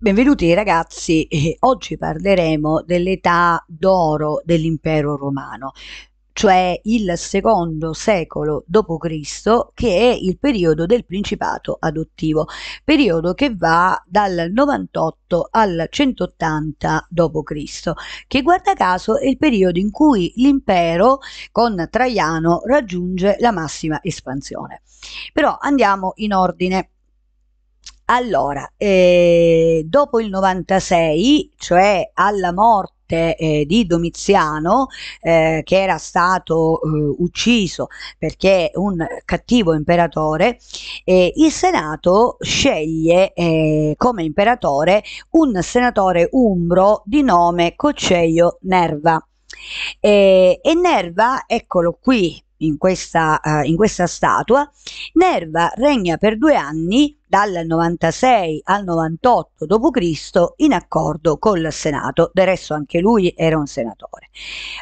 Benvenuti ragazzi, eh, oggi parleremo dell'età d'oro dell'impero romano, cioè il secondo secolo d.C., che è il periodo del principato adottivo, periodo che va dal 98 al 180 d.C., che guarda caso è il periodo in cui l'impero con Traiano raggiunge la massima espansione. Però andiamo in ordine allora, eh, dopo il 96, cioè alla morte eh, di Domiziano eh, che era stato eh, ucciso perché un cattivo imperatore eh, il senato sceglie eh, come imperatore un senatore umbro di nome Cocceio Nerva eh, e Nerva eccolo qui in questa, uh, in questa statua, Nerva regna per due anni, dal 96 al 98 d.C., in accordo col Senato. Del resto anche lui era un senatore.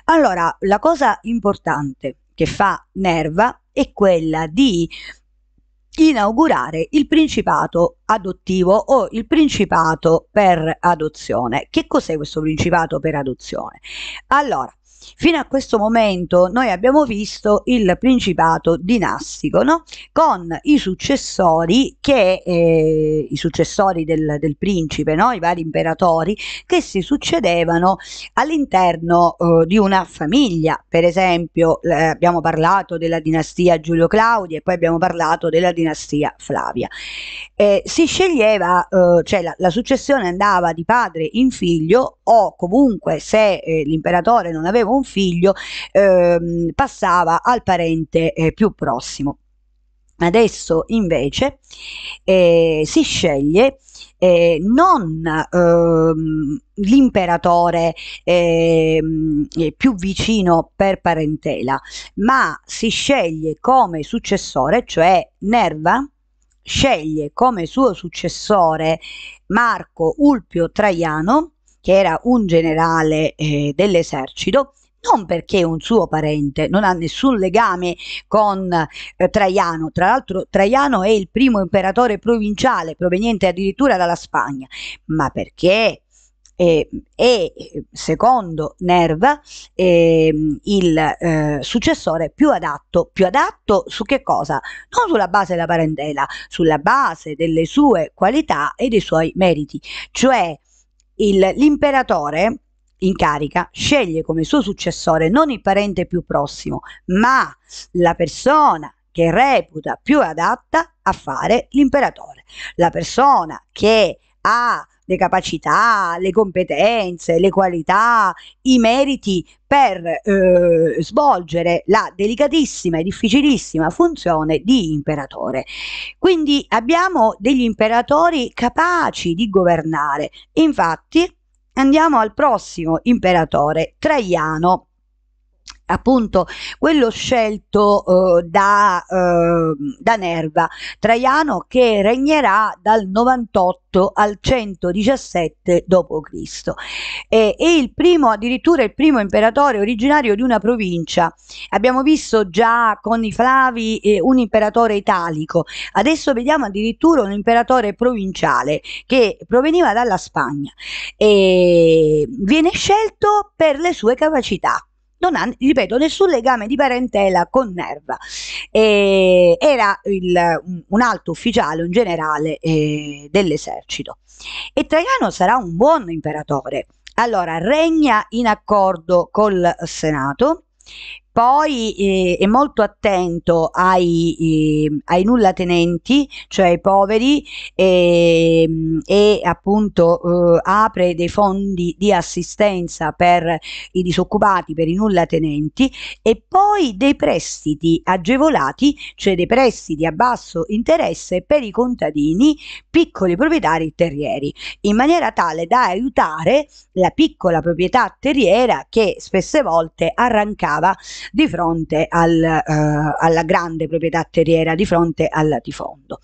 Allora, la cosa importante che fa Nerva è quella di inaugurare il principato adottivo o il principato per adozione. Che cos'è questo principato per adozione? Allora, Fino a questo momento noi abbiamo visto il principato dinastico, no? con i successori, che, eh, i successori del, del principe, no? i vari imperatori, che si succedevano all'interno eh, di una famiglia. Per esempio eh, abbiamo parlato della dinastia Giulio Claudio e poi abbiamo parlato della dinastia Flavia. Eh, si sceglieva, eh, cioè la, la successione andava di padre in figlio o comunque se eh, l'imperatore non aveva un figlio eh, passava al parente eh, più prossimo. Adesso invece eh, si sceglie eh, non ehm, l'imperatore ehm, eh, più vicino per parentela, ma si sceglie come successore, cioè Nerva sceglie come suo successore Marco Ulpio Traiano che era un generale eh, dell'esercito, non perché un suo parente non ha nessun legame con eh, Traiano, tra l'altro Traiano è il primo imperatore provinciale proveniente addirittura dalla Spagna, ma perché eh, è secondo Nerva ehm, eh, il successore più adatto, più adatto su che cosa? Non sulla base della parentela, sulla base delle sue qualità e dei suoi meriti, cioè il, l'imperatore in carica sceglie come suo successore non il parente più prossimo, ma la persona che reputa più adatta a fare l'imperatore, la persona che ha le capacità, le competenze, le qualità, i meriti per eh, svolgere la delicatissima e difficilissima funzione di imperatore. Quindi abbiamo degli imperatori capaci di governare. Infatti andiamo al prossimo imperatore, Traiano appunto quello scelto eh, da, eh, da, Nerva, Traiano che regnerà dal 98 al 117 d.C. E, e il primo, addirittura il primo imperatore originario di una provincia. Abbiamo visto già con i Flavi eh, un imperatore italico, adesso vediamo addirittura un imperatore provinciale che proveniva dalla Spagna e viene scelto per le sue capacità non ha, ripeto, nessun legame di parentela con Nerva. E era il, un alto ufficiale, un generale eh, dell'esercito. E Traiano sarà un buon imperatore. Allora, regna in accordo col Senato, poi eh, è molto attento ai, eh, ai nullatenenti, cioè ai poveri, eh, e appunto eh, apre dei fondi di assistenza per i disoccupati, per i nullatenenti, e poi dei prestiti agevolati, cioè dei prestiti a basso interesse per i contadini, piccoli proprietari terrieri, in maniera tale da aiutare la piccola proprietà terriera che spesse volte arrancava di fronte al, eh, alla grande proprietà terriera, di fronte al latifondo.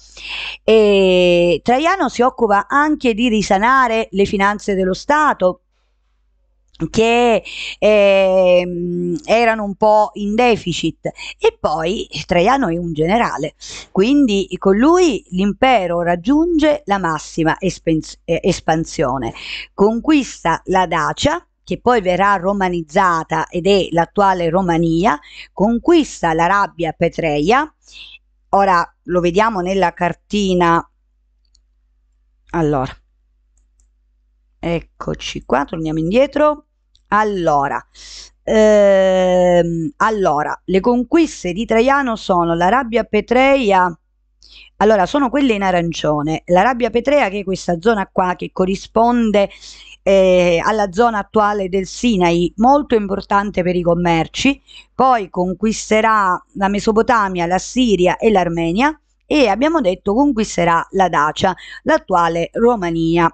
E Traiano si occupa anche di risanare le finanze dello Stato che eh, erano un po' in deficit e poi Traiano è un generale, quindi con lui l'impero raggiunge la massima eh, espansione, conquista la Dacia che poi verrà romanizzata ed è l'attuale Romania, conquista l'Arabia Petreia. Ora lo vediamo nella cartina. Allora, eccoci qua, torniamo indietro. Allora, ehm, allora, le conquiste di Traiano sono l'Arabia Petreia, allora sono quelle in arancione, l'Arabia Petrea che è questa zona qua che corrisponde eh, alla zona attuale del Sinai, molto importante per i commerci, poi conquisterà la Mesopotamia, la Siria e l'Armenia e abbiamo detto conquisterà la Dacia, l'attuale Romania.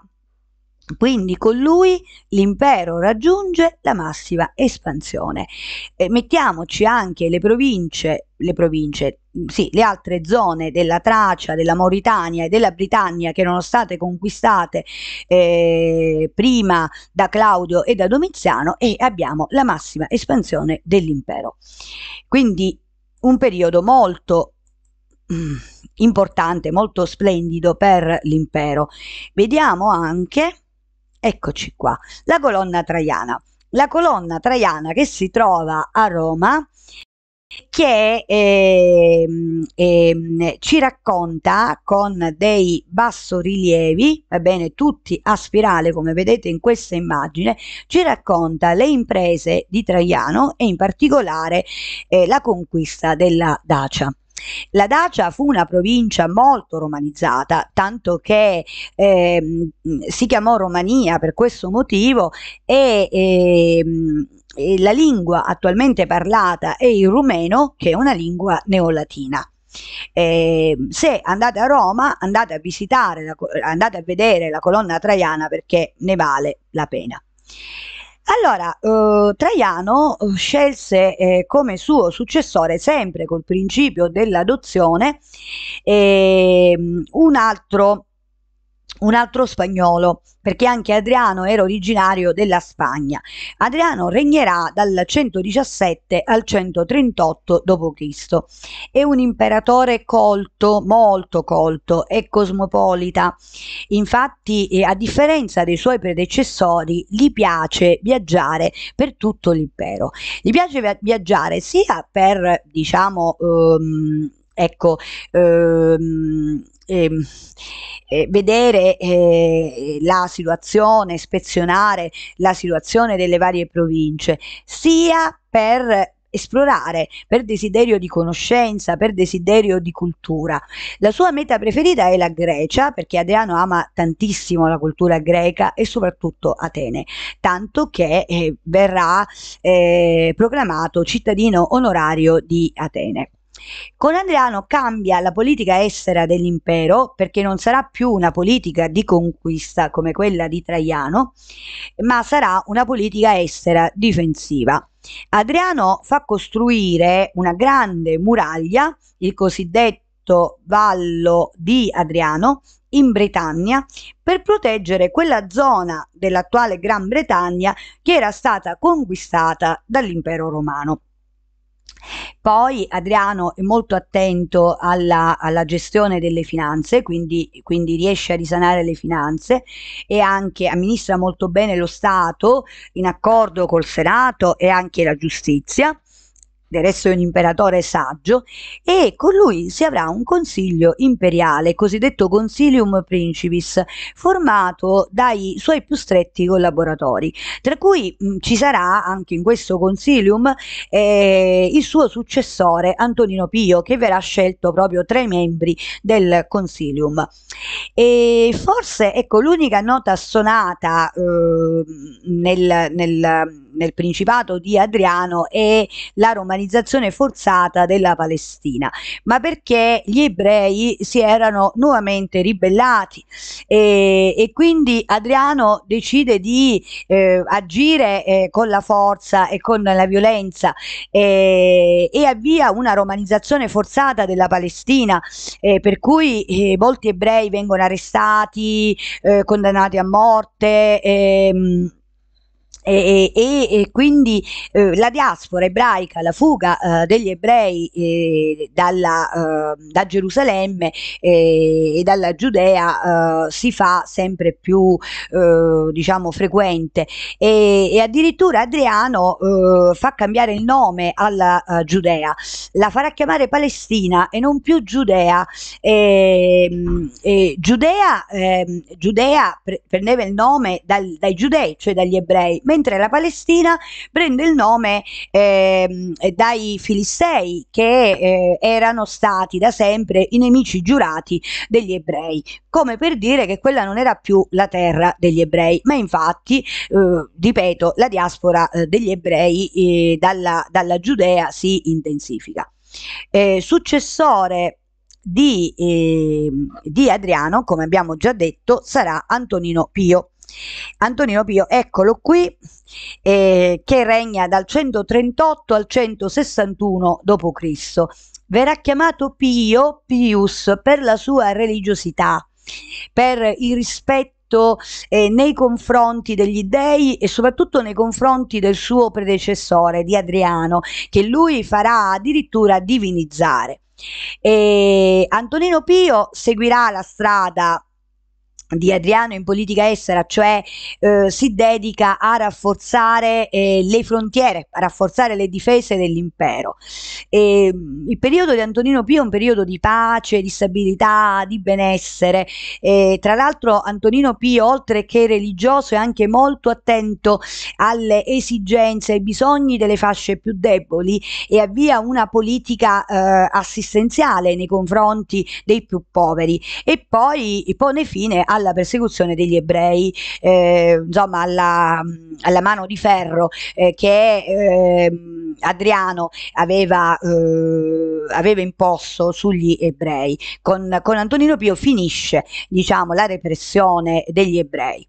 Quindi con lui l'impero raggiunge la massima espansione. E eh, mettiamoci anche le province, le province sì, le altre zone della Tracia, della Mauritania e della Britannia che erano state conquistate eh, prima da Claudio e da Domiziano e abbiamo la massima espansione dell'impero. Quindi un periodo molto mm, importante, molto splendido per l'impero. Vediamo anche, eccoci qua, la colonna traiana. La colonna traiana che si trova a Roma che eh, eh, ci racconta con dei bassorilievi, va bene, tutti a spirale come vedete in questa immagine, ci racconta le imprese di Traiano e in particolare eh, la conquista della Dacia. La Dacia fu una provincia molto romanizzata, tanto che ehm, si chiamò Romania per questo motivo e ehm, la lingua attualmente parlata è il rumeno, che è una lingua neolatina. Eh, se andate a Roma, andate a visitare, la, andate a vedere la colonna traiana perché ne vale la pena. Allora, eh, Traiano eh, scelse eh, come suo successore, sempre col principio dell'adozione, ehm, un altro un altro spagnolo, perché anche Adriano era originario della Spagna. Adriano regnerà dal 117 al 138 d.C. È un imperatore colto, molto colto e cosmopolita. Infatti, eh, a differenza dei suoi predecessori, gli piace viaggiare per tutto l'impero. Gli piace viaggiare sia per, diciamo, ehm, ecco, ehm, eh, eh, vedere eh, la situazione, spezionare la situazione delle varie province, sia per esplorare per desiderio di conoscenza, per desiderio di cultura. La sua meta preferita è la Grecia, perché Adriano ama tantissimo la cultura greca e soprattutto Atene, tanto che eh, verrà eh, proclamato cittadino onorario di Atene. Con Adriano cambia la politica estera dell'impero perché non sarà più una politica di conquista come quella di Traiano, ma sarà una politica estera difensiva. Adriano fa costruire una grande muraglia, il cosiddetto Vallo di Adriano, in Britannia per proteggere quella zona dell'attuale Gran Bretagna che era stata conquistata dall'impero romano. Poi Adriano è molto attento alla, alla gestione delle finanze, quindi, quindi, riesce a risanare le finanze e anche amministra molto bene lo Stato in accordo col Senato e anche la giustizia del resto è un imperatore saggio, e con lui si avrà un consiglio imperiale, cosiddetto Consilium Principis, formato dai suoi più stretti collaboratori, tra cui mh, ci sarà anche in questo Consilium eh, il suo successore Antonino Pio, che verrà scelto proprio tra i membri del Consilium. E forse ecco, l'unica nota sonata eh, nel, nel nel Principato di Adriano e la romanizzazione forzata della Palestina, ma perché gli ebrei si erano nuovamente ribellati e, e quindi Adriano decide di eh, agire eh, con la forza e con la violenza eh, e avvia una romanizzazione forzata della Palestina, eh, per cui eh, molti ebrei vengono arrestati, eh, condannati a morte. Ehm, e, e, e quindi eh, la diaspora ebraica, la fuga eh, degli ebrei eh, dalla, ehm, da Gerusalemme eh, e dalla Giudea eh, si fa sempre più eh, diciamo, frequente e, e, addirittura Adriano fa cambiare il nome alla Giudea, la farà chiamare Palestina e non più Giudea. Ehm, Giudea, ehm, Giudea pre prendeva il nome dal, dai giudei, cioè dagli ebrei, mentre la Palestina prende il nome eh, dai Filistei che eh, erano stati da sempre i nemici giurati degli ebrei, come per dire che quella non era più la terra degli ebrei, ma infatti, eh, ripeto, la diaspora eh, degli ebrei eh, dalla, dalla, Giudea si intensifica. Eh, successore di, eh, di, Adriano, come abbiamo già detto, sarà Antonino Pio. Antonino Pio, eccolo qui, eh, che regna dal 138 al 161 d.C. Verrà chiamato Pio Pius per la sua religiosità, per il rispetto eh, nei confronti degli dei e soprattutto nei confronti del suo predecessore di Adriano, che lui farà addirittura divinizzare. E eh, Antonino Pio seguirà la strada di Adriano in politica estera, cioè eh, si dedica a rafforzare eh, le frontiere, a rafforzare le difese dell'impero. E, mm, il periodo di Antonino Pio è un periodo di pace, di stabilità, di benessere. E, tra l'altro Antonino Pio, oltre che religioso, è anche molto attento alle esigenze, ai bisogni delle fasce più deboli e avvia una politica eh, assistenziale nei confronti dei più poveri e poi pone fine a alla persecuzione degli ebrei, eh, insomma alla, alla, mano di ferro eh, che ehm, Adriano aveva eh, aveva imposto sugli ebrei. Con, con Antonino Pio finisce diciamo, la repressione degli ebrei.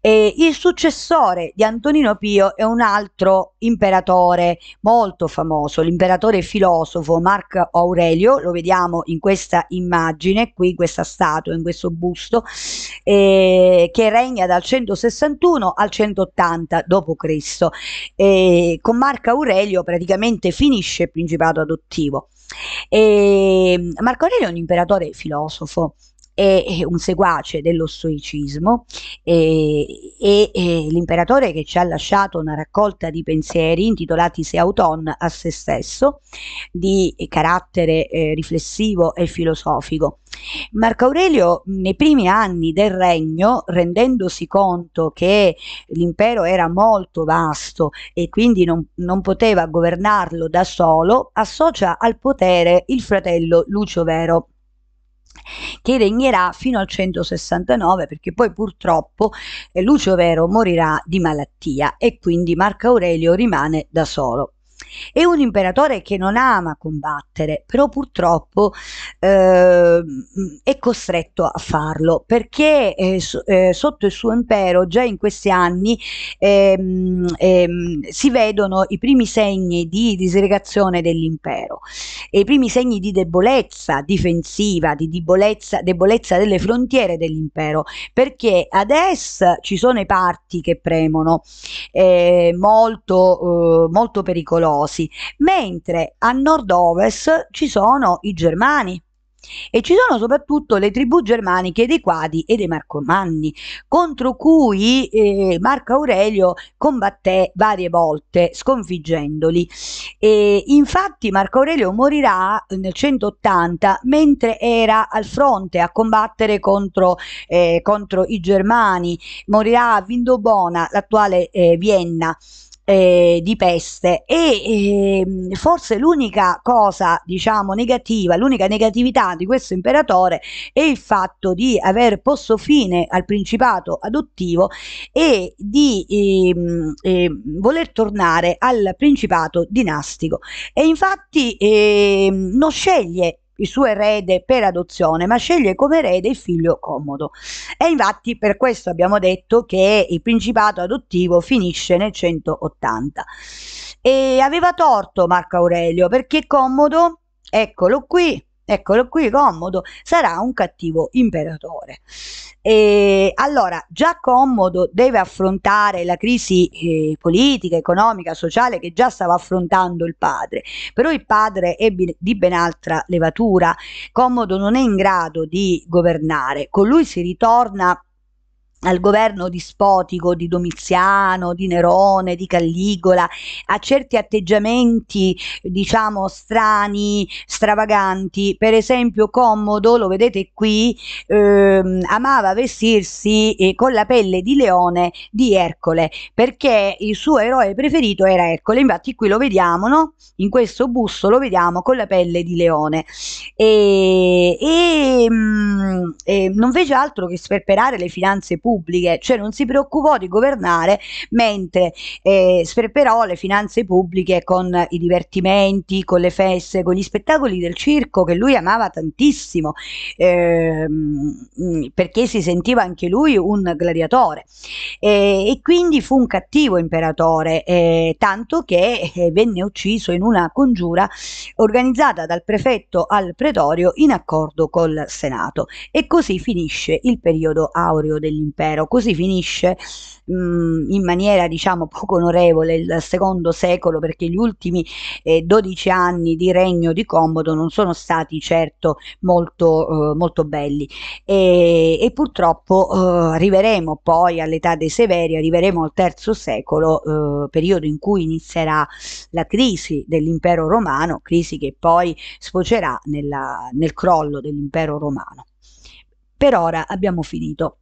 E il successore di Antonino Pio è un altro imperatore molto famoso, l'imperatore filosofo Marco Aurelio, lo vediamo in questa immagine, qui in questa statua, in questo busto, eh, che regna dal 161 al 180 d.C. con Marco Aurelio praticamente finisce il principato adottivo. E ehm, Marco Aurelio è un imperatore filosofo è un seguace dello stoicismo e, e, e l'imperatore che ci ha lasciato una raccolta di pensieri intitolati Se auton a se stesso, di carattere eh, riflessivo e filosofico. Marco Aurelio nei primi anni del regno, rendendosi conto che l'impero era molto vasto e quindi non, non, poteva governarlo da solo, associa al potere il fratello Lucio Vero che regnerà fino al 169 perché poi purtroppo eh, Lucio Vero morirà di malattia e quindi Marco Aurelio rimane da solo. È un imperatore che non ama combattere, però purtroppo eh, è costretto a farlo perché eh, so, eh, sotto il suo impero già in questi anni ehm, ehm, si vedono i primi segni di disgregazione dell'impero, e i primi segni di debolezza difensiva, di debolezza, debolezza delle frontiere dell'impero, perché ad adesso ci sono i parti che premono, eh, molto, eh, molto pericolose anglosi, mentre a nord-ovest ci sono i germani e ci sono soprattutto le tribù germaniche dei Quadi e dei Marcomanni, contro cui eh, Marco Aurelio combatté varie volte, sconfiggendoli. E, infatti Marco Aurelio morirà nel 180 mentre era al fronte a combattere contro, eh, contro i Germani, morirà a Vindobona, l'attuale eh, Vienna eh, di peste e eh, forse l'unica cosa diciamo negativa l'unica negatività di questo imperatore è il fatto di aver posto fine al principato adottivo e di eh, voler tornare al principato dinastico e infatti ehm, non sceglie il suo erede per adozione, ma sceglie come erede il figlio Commodo. E infatti per questo abbiamo detto che il principato adottivo finisce nel 180. E aveva torto Marco Aurelio perché Commodo, eccolo qui, Eccolo qui, Commodo sarà un cattivo imperatore. E allora, già Commodo deve affrontare la crisi eh, politica, economica, sociale che già stava affrontando il padre, però il padre è di ben altra levatura. Commodo non è in grado di governare, con lui si ritorna al governo dispotico di Domiziano, di Nerone, di Calligola, a certi atteggiamenti diciamo strani, stravaganti, per esempio Commodo, lo vedete qui, ehm, amava vestirsi eh, con la pelle di leone di Ercole, perché il suo eroe preferito era Ercole, infatti qui lo vediamo, no? in questo busto lo vediamo con la pelle di leone e, e, mh, mm, e non fece altro che sperperare le finanze pubbliche pubbliche, cioè non si preoccupò di governare mentre eh, sperperò le finanze pubbliche con i divertimenti, con le feste, con gli spettacoli del circo che lui amava tantissimo ehm, perché si sentiva anche lui un gladiatore eh, e quindi fu un cattivo imperatore eh, tanto che eh, venne ucciso in una congiura organizzata dal prefetto al pretorio in accordo col senato e così finisce il periodo aureo dell'impero impero. Così finisce mh, mm, in maniera diciamo poco onorevole il secondo secolo perché gli ultimi eh, 12 anni di regno di Commodo non sono stati certo molto, eh, molto belli e, e purtroppo eh, arriveremo poi all'età dei Severi, arriveremo al terzo secolo, eh, periodo in cui inizierà la crisi dell'impero romano, crisi che poi sfocerà nella, nel crollo dell'impero romano. Per ora abbiamo finito.